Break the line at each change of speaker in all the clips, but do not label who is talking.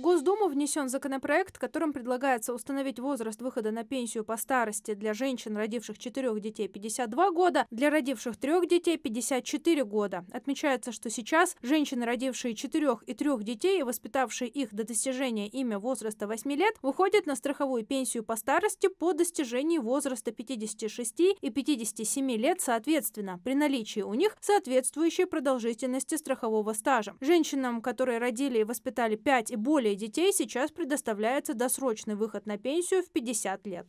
В Госдуму внесен законопроект, которым предлагается установить возраст выхода на пенсию по старости для женщин, родивших четырех детей 52 года, для родивших трех детей 54 года. Отмечается, что сейчас женщины, родившие четырех и трех детей и воспитавшие их до достижения ими возраста 8 лет, выходят на страховую пенсию по старости по достижении возраста 56 и 57 лет соответственно, при наличии у них соответствующей продолжительности страхового стажа. Женщинам, которые родили и воспитали 5 и более детей сейчас предоставляется досрочный выход на пенсию в 50 лет.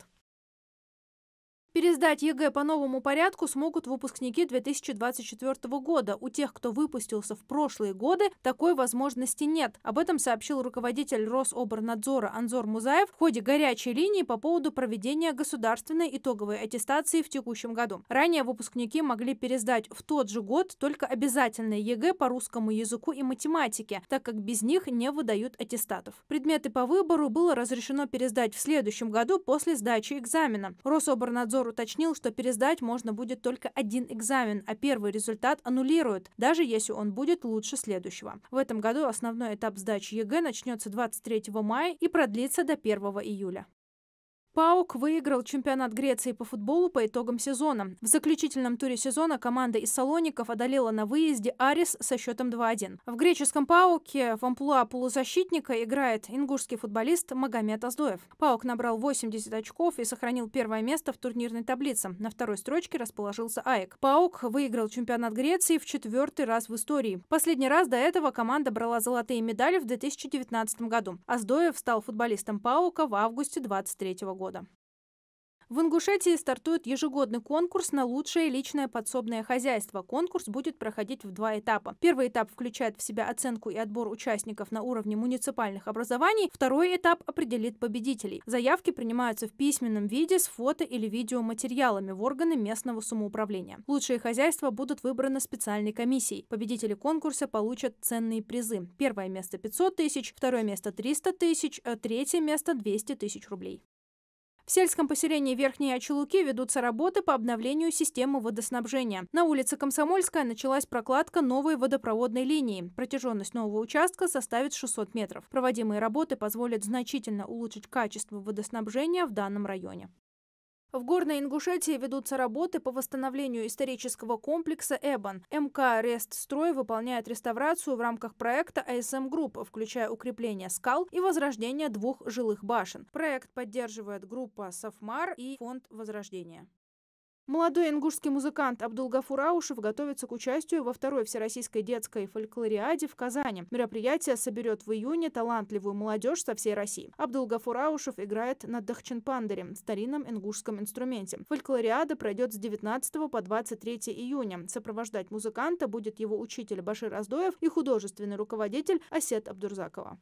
Пересдать ЕГЭ по новому порядку смогут выпускники 2024 года. У тех, кто выпустился в прошлые годы, такой возможности нет. Об этом сообщил руководитель Рособорнадзора Анзор Музаев в ходе горячей линии по поводу проведения государственной итоговой аттестации в текущем году. Ранее выпускники могли пересдать в тот же год только обязательные ЕГЭ по русскому языку и математике, так как без них не выдают аттестатов. Предметы по выбору было разрешено пересдать в следующем году после сдачи экзамена. Рособорнадзор Прокурор уточнил, что пересдать можно будет только один экзамен, а первый результат аннулируют, даже если он будет лучше следующего. В этом году основной этап сдачи ЕГЭ начнется 23 мая и продлится до 1 июля. Паук выиграл чемпионат Греции по футболу по итогам сезона. В заключительном туре сезона команда из Салоников одолела на выезде Арис со счетом 2-1. В греческом Пауке в амплуа полузащитника играет ингушский футболист Магомед Аздоев. Паук набрал 80 очков и сохранил первое место в турнирной таблице. На второй строчке расположился АЕК. Паук выиграл чемпионат Греции в четвертый раз в истории. Последний раз до этого команда брала золотые медали в 2019 году. Аздоев стал футболистом Паука в августе 23 года года. В Ингушетии стартует ежегодный конкурс на лучшее личное подсобное хозяйство. Конкурс будет проходить в два этапа. Первый этап включает в себя оценку и отбор участников на уровне муниципальных образований. Второй этап определит победителей. Заявки принимаются в письменном виде с фото или видеоматериалами в органы местного самоуправления. Лучшие хозяйства будут выбраны специальной комиссией. Победители конкурса получат ценные призы. Первое место 500 тысяч, второе место 300 тысяч, э, третье место 200 тысяч рублей. В сельском поселении Верхние Очелуки ведутся работы по обновлению системы водоснабжения. На улице Комсомольская началась прокладка новой водопроводной линии. Протяженность нового участка составит 600 метров. Проводимые работы позволят значительно улучшить качество водоснабжения в данном районе. В Горной Ингушетии ведутся работы по восстановлению исторического комплекса «Эбон». МК «Рестстрой» выполняет реставрацию в рамках проекта АСМ эм Групп, включая укрепление скал и возрождение двух жилых башен. Проект поддерживает группа «Софмар» и фонд возрождения. Молодой ингушский музыкант Абдулгафур Аушев готовится к участию во второй всероссийской детской фольклориаде в Казани. Мероприятие соберет в июне талантливую молодежь со всей России. Абдулгафур Аушев играет на Дахчинпандере, старинном ингушском инструменте. Фольклориада пройдет с 19 по 23 июня. Сопровождать музыканта будет его учитель Башир Аздоев и художественный руководитель Асет Абдурзакова.